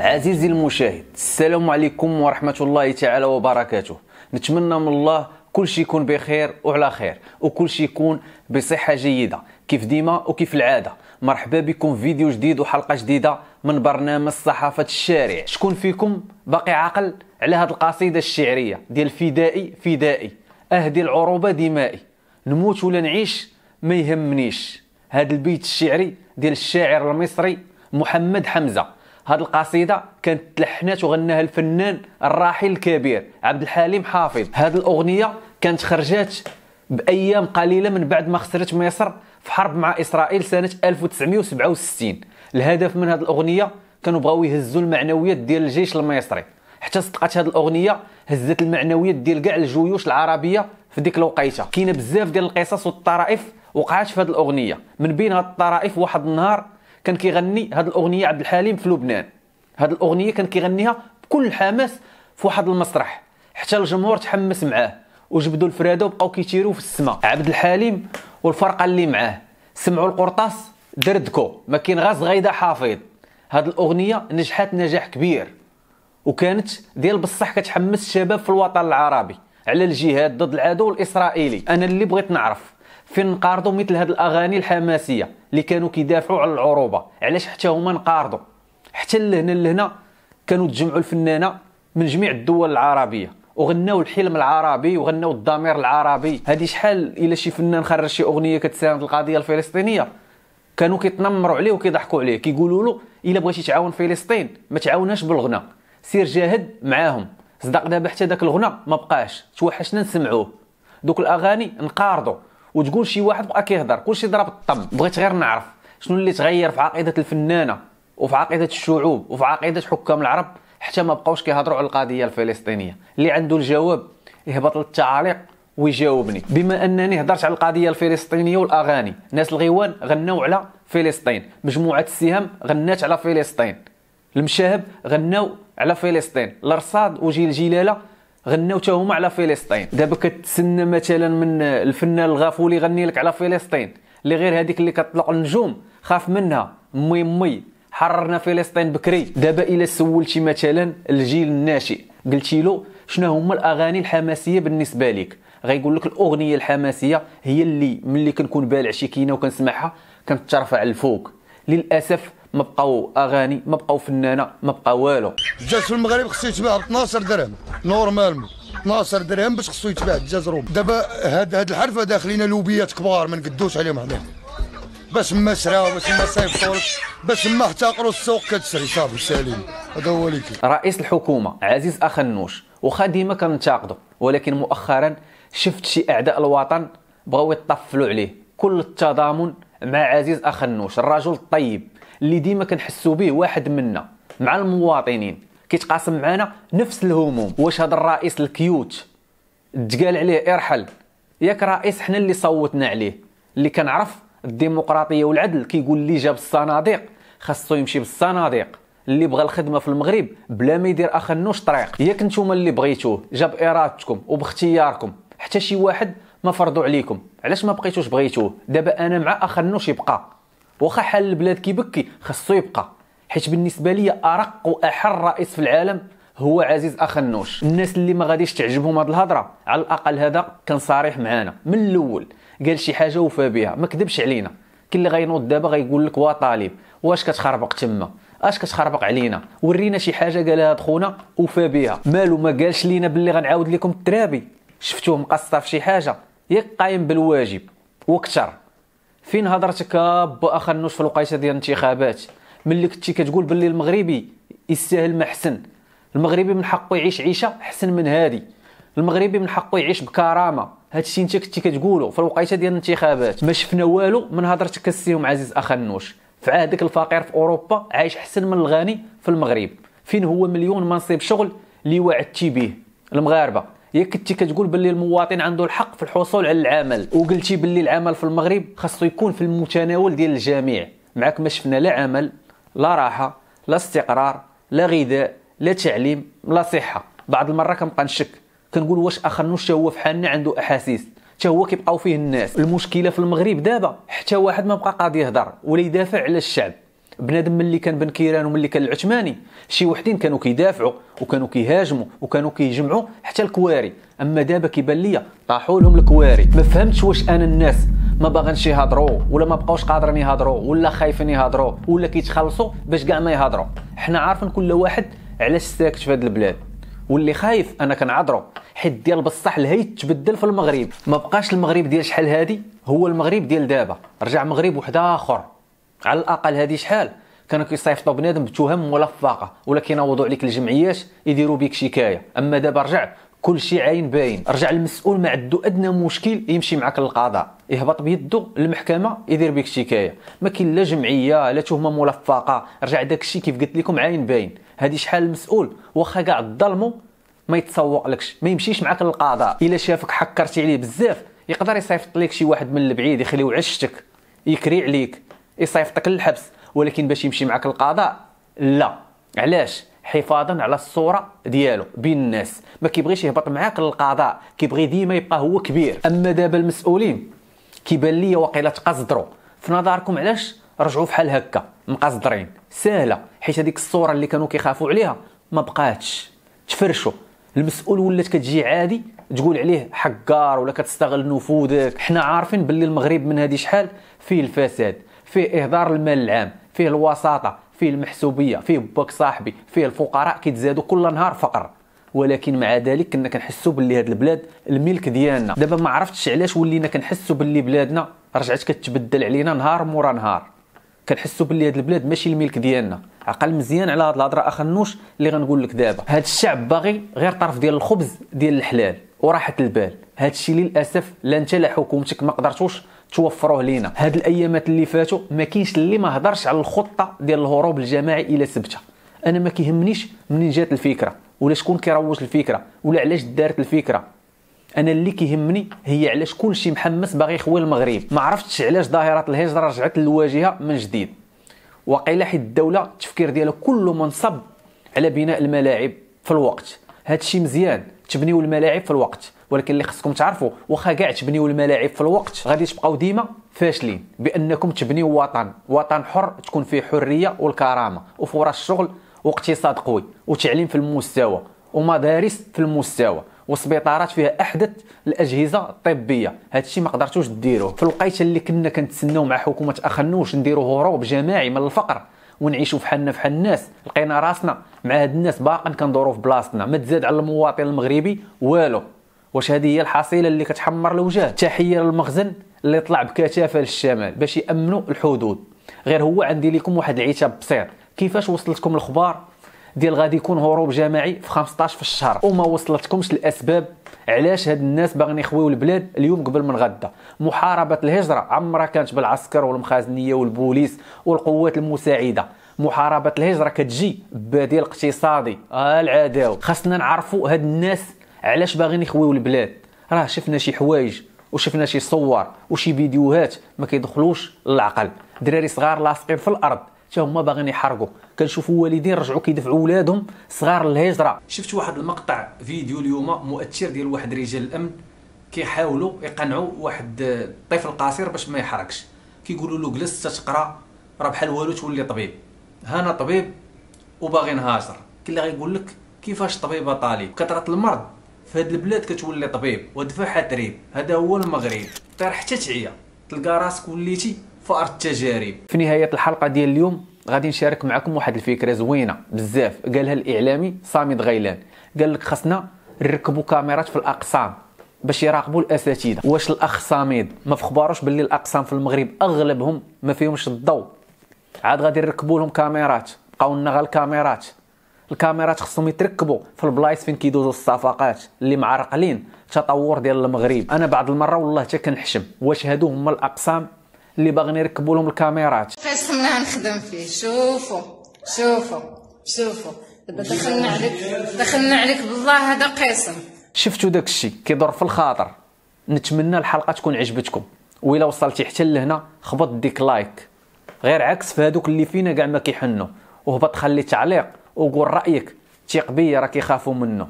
عزيزي المشاهد السلام عليكم ورحمة الله تعالى وبركاته نتمنى من الله كل شيء يكون بخير وعلى خير وكل شيء يكون بصحة جيدة كيف ديما وكيف العادة مرحبا بكم في فيديو جديد وحلقة جديدة من برنامج صحافة الشارع شكون فيكم باقي عاقل على هذه القصيدة الشعرية ديال فدائي فدائي أهدي العروبة دمائي نموت ولا نعيش ما يهمنيش هذا البيت الشعري ديال الشاعر المصري محمد حمزة هاد القصيده كانت تلحنات وغناها الفنان الراحل الكبير عبد الحليم حافظ هاد الاغنيه كانت خرجات بايام قليله من بعد ما خسرت مصر في حرب مع اسرائيل سنه 1967 الهدف من هاد الاغنيه كانوا بغاو يهزوا المعنويات ديال الجيش المصري حتى صدقات هاد الاغنيه هزت المعنويات ديال كاع الجيوش العربيه في ديك الوقيته كاينه بزاف ديال القصص والطرائف وقعات في هاد الاغنيه من بين هاد الطرائف واحد النهار كان كيغني هذه الاغنيه عبد الحليم في لبنان هذه الاغنيه كان كيغنيها بكل حماس في واحد المسرح حتى الجمهور تحمس معاه وجبدوا الفرادة وبقاو كيتيروا في السماء عبد الحليم والفرقة اللي معاه سمعوا القرطاس دردكو ما كاين غاز غيدا حافظ هاد الأغنية نجحت نجاح كبير وكانت ديال بصح كتحمس الشباب في الوطن العربي على الجهاد ضد العدو الإسرائيلي أنا اللي بغيت نعرف فين نقارضوا مثل هاد الاغاني الحماسيه اللي كانوا كيدافعوا على العروبه علاش حتى هما نقارضوا حتى لهنا لهنا كانوا تجمعوا الفنانه من جميع الدول العربيه وغناو الحلم العربي وغناو الضمير العربي هذه شحال الا شي فنان خرج شي اغنيه كتساند القضيه الفلسطينيه كانوا كيتنمروا عليه وكيضحكوا عليه كيقولوا له الا بغيتي تعاون فلسطين ما تعاوناش بالغنى سير جاهد معاهم صدق دابا حتى داك الغنى ما بقاش توحشنا نسمعوه دوك الاغاني نقارضوا وتقول شي واحد بقى كيهضر كلشي ضرب الطب بغيت غير نعرف شنو اللي تغير في عقيده الفنانه وفي عقيده الشعوب وفي عقيده حكام العرب حتى ما بقاوش كيهضروا على القضيه الفلسطينيه اللي عنده الجواب يهبط للتعاليق ويجاوبني بما انني هضرت على القضيه الفلسطينيه والاغاني ناس الغيوان غناو على فلسطين مجموعه السهام غنات على فلسطين المشاهب غناو على فلسطين الرصاد وجيل جلاله غناو حتى هما على فلسطين دابا كتسنى مثلا من الفنان الغافولي يغني لك على فلسطين اللي غير هذيك اللي كطلق النجوم خاف منها مي مي حررنا فلسطين بكري دابا الى سولتي مثلا الجيل الناشئ قلتي له شنو هما الاغاني الحماسيه بالنسبه لك غيقول لك الاغنيه الحماسيه هي اللي ملي كنكون بالع شي كينه وكنسمعها كنترفع الفوق للاسف ما بقاو اغاني ما بقاو فنانه ما بقى والو جات في المغرب خصني تباع ب 12 درهم نورمالمون 12 درهم باش خصو يتباع الدجاج روم دابا هاد هاد الحرفه داخلين لوبيات كبار ما نقدوش عليهم حنا باش ما شراو باش ما صيفطوش باش ما احتقروا السوق كتشري صافي سالم هذا هو اللي كاين رئيس الحكومه عزيز اخنوش واخا ديما كنتاقدو ولكن مؤخرا شفت شي اعداء الوطن بغاو يطفلوا عليه كل التضامن مع عزيز اخنوش الرجل الطيب اللي ديما كنحسوا به واحد منا مع المواطنين كيتقاسم معنا نفس الهموم واش هذا الرئيس الكيوت تقال عليه ارحل ياك رئيس حنا اللي صوتنا عليه اللي كنعرف الديمقراطيه والعدل كيقول اللي جاب الصناديق خاصو يمشي بالصناديق اللي بغى الخدمه في المغرب بلا ما يدير اخنوش طريق ياك نتوما اللي بغيتوه جاب ارادتكم وباختياركم حتى شي واحد ما فرضوا عليكم علاش ما بقيتوش بغيتوه دابا انا مع اخنوش يبقى واخا حال البلاد كيبكي خاصو يبقى حيت بالنسبه لي ارق واحر رئيس في العالم هو عزيز اخنوش الناس اللي ما غاديش تعجبهم هاد الهضره على الاقل هذا كان صريح معانا من الاول قال شي حاجه وفى بها ما كذبش علينا كل اللي غينوض دابا غيقول لك وا طالب واش كتخربق تما اش كتخربق علينا ورينا شي حاجه قالها خونا وفى بها مالو ما قالش لينا باللي غنعاود لكم الترابي شفتوه مقصر في شي حاجه ياك قايم بالواجب واكثر فين هضرتك با اخنوش في الوقيته ديال الانتخابات ملي كنتي كتقول باللي المغربي يستاهل ما حسن المغربي من حقه يعيش عيشه احسن من هذه المغربي من حقه يعيش بكرامه هادشي انت كنتي كتقولو في الوقيته ديال الانتخابات ما شفنا والو من هضرتك السيوم عزيز اخنوش في عهدك الفقير في اوروبا عايش احسن من الغني في المغرب فين هو مليون منصب شغل اللي وعدتي به المغاربه ياك كنتي كتقول باللي المواطن عنده الحق في الحصول على العمل وقلتي باللي العمل في المغرب خاصو يكون في المتناول ديال الجميع معاك ما شفنا لا عمل لا راحه لا استقرار لا غذاء لا تعليم لا صحه بعض المره كنبقى نشك كنقول واش اخرنا نوش هو فحالنا عنده احاسيس حتى هو كيبقاو فيه الناس المشكله في المغرب دابا حتى واحد ما بقى قادر يهضر ولا يدافع على الشعب بنادم ملي كان بن كيران وملي كان العثماني شي وحدين كانوا كيدافعوا وكانوا كيهاجموا وكانوا كيجمعوا حتى الكواري اما دابا كيبان ليا طاحوا لهم الكواري ما فهمتش واش انا الناس ما باغينش يهضروا ولا ما بقاوش قادرين يهضروا ولا خايفين يهضروا ولا كيتخلصوا باش كاع ما يهضروا حنا عارفين كل واحد علاش ساكت في هذه البلاد واللي خايف انا كنعذرو حيت ديال بصح الهيت تبدل في المغرب ما بقاش المغرب ديال شحال هادي هو المغرب ديال دابا رجع مغرب واحد اخر على الاقل هذه شحال كانوا كيصيفطوا بنادم بتهم ملفقه ولا كينوضوا عليك الجمعيات يديروا بك شكايه اما دابا رجع كل شيء عين باين رجع المسؤول ما عنده ادنى مشكل يمشي معك للقضاء يهبط بيدو المحكمه يدير بك شكايه ما كاين لا جمعيه لا تهمه ملفقه رجع داك الشيء كيف قلت لكم عين باين هذه شحال المسؤول واخا كاع ظلمو ما يتسوق لكش ما يمشيش معك للقضاء الا شافك حكرتي عليه بزاف يقدر يصيفط لك شي واحد من البعيد يخليو عشتك يكري عليك يصيفطك للحبس ولكن باش يمشي معك القضاء لا علاش حفاظا على الصوره ديالو بين الناس ما كيبغيش يهبط معاك للقضاء كيبغي ديما يبقى هو كبير اما دابا المسؤولين كيبان ليا واقيلا تقصدروا في نظركم علاش رجعوا فحال هكا مقصدرين ساهله حيت هذيك الصوره اللي كانوا كيخافوا عليها ما بقاتش تفرشوا المسؤول ولات كتجي عادي تقول عليه حقار ولا كتستغل نفوذك حنا عارفين باللي المغرب من هذه شحال فيه الفساد فيه اهدار المال العام فيه الوساطه فيه المحسوبيه فيه باك صاحبي فيه الفقراء كيتزادوا كل نهار فقر ولكن مع ذلك كنا كنحسوا باللي هاد البلاد الملك ديالنا دابا ما عرفتش علاش ولينا كنحسوا باللي بلادنا رجعت كتبدل علينا نهار مورا نهار كنحسوا باللي هاد البلاد ماشي الملك ديالنا عقل مزيان على هاد الهضره اخ نوش اللي غنقول لك دابا هاد الشعب باغي غير طرف ديال الخبز ديال الحلال وراحه البال هادشي للاسف لا انت لا حكومتك ما قدرتوش توفروه لينا هاد الايامات اللي فاتوا ما كاينش اللي ما هضرش على الخطه ديال الهروب الجماعي الى سبته انا ما كيهمنيش منين جات الفكره ولا شكون كيروج الفكره ولا علاش دارت الفكره انا اللي كيهمني هي علاش كلشي محمس باغي يخوي المغرب ما عرفتش علاش ظاهره الهجره رجعت للواجهه من جديد وقيل حيت الدوله التفكير ديالها كله منصب على بناء الملاعب في الوقت هادشي مزيان تبنيو الملاعب في الوقت ولكن اللي خصكم تعرفوا واخا كاع تبنيو الملاعب في الوقت غادي تبقاو ديما فاشلين بانكم تبنيو وطن وطن حر تكون فيه حريه والكرامه وفرص شغل واقتصاد قوي وتعليم في المستوى ومدارس في المستوى وسبيطارات فيها احدث الاجهزه الطبيه هادشي ما قدرتوش ديروه في الوقيته اللي كنا كنتسناو مع حكومه اخنوش نديروا هروب جماعي من الفقر ونعيشوا فحالنا فحال الناس لقينا راسنا مع هاد الناس باقا كندورو في بلاصتنا ما تزاد على المواطن المغربي والو واش هذه هي الحصيله اللي كتحمر الوجه تحيه للمخزن اللي طلع بكثافه للشمال باش يامنوا الحدود غير هو عندي لكم واحد العتاب بسيط كيفاش وصلتكم الاخبار ديال غادي يكون هروب جماعي في 15 في الشهر وما وصلتكمش الاسباب علاش هاد الناس باغيين يخويو البلاد اليوم قبل من غدا محاربه الهجره عمرها كانت بالعسكر والمخازنيه والبوليس والقوات المساعده محاربه الهجره كتجي بديل اقتصادي آه العداوه خاصنا نعرفوا هاد الناس علاش باغيين يخويو البلاد راه شفنا شي حوايج وشفنا شي صور وشي فيديوهات ما كيدخلوش للعقل دراري صغار لاصقين في الارض حتى هما باغيين يحرقوا كنشوفوا والدين رجعوا كيدفعوا ولادهم صغار للهجره شفت واحد المقطع فيديو اليوم مؤثر ديال واحد رجال الامن كيحاولوا يقنعوا واحد الطفل قصير باش ما يحركش كيقولوا له جلس تقرا راه بحال والو تولي طبيب هانا طبيب وباغي نهاجر كلا غيقول لك كيفاش طبيبه طالب كثره المرض في هاد البلاد كتولي طبيب ودفع تريب هذا هو المغرب طير حتى تعيا تلقى راسك وليتي في ارض التجارب في نهايه الحلقه ديال اليوم غادي نشارك معكم واحد الفكره زوينه بزاف قالها الاعلامي صامد غيلان قال لك خصنا نركبوا كاميرات في الاقسام باش يراقبوا الاساتذه واش الاخ صامد ما فخباروش باللي الاقسام في المغرب اغلبهم ما فيهمش الضوء عاد غادي نركبوا لهم كاميرات بقاو لنا غير الكاميرات الكاميرات خصهم يتركبوا في البلايص فين كيدوزوا الصفقات اللي معرقلين التطور ديال المغرب انا بعض المره والله حتى كنحشم واش هادو هما الاقسام اللي باغين يركبوا لهم الكاميرات فاسمنا نخدم فيه شوفوا شوفوا شوفوا دخلنا عليك دخلنا عليك بالله هذا قسم شفتوا داك الشيء كيدور في الخاطر نتمنى الحلقه تكون عجبتكم وإلا وصلتي حتى لهنا خبط ديك لايك غير عكس في هادوك اللي فينا كاع ما كيحنوا وهبط خلي تعليق وقول رايك تيق بيا راه كيخافوا منه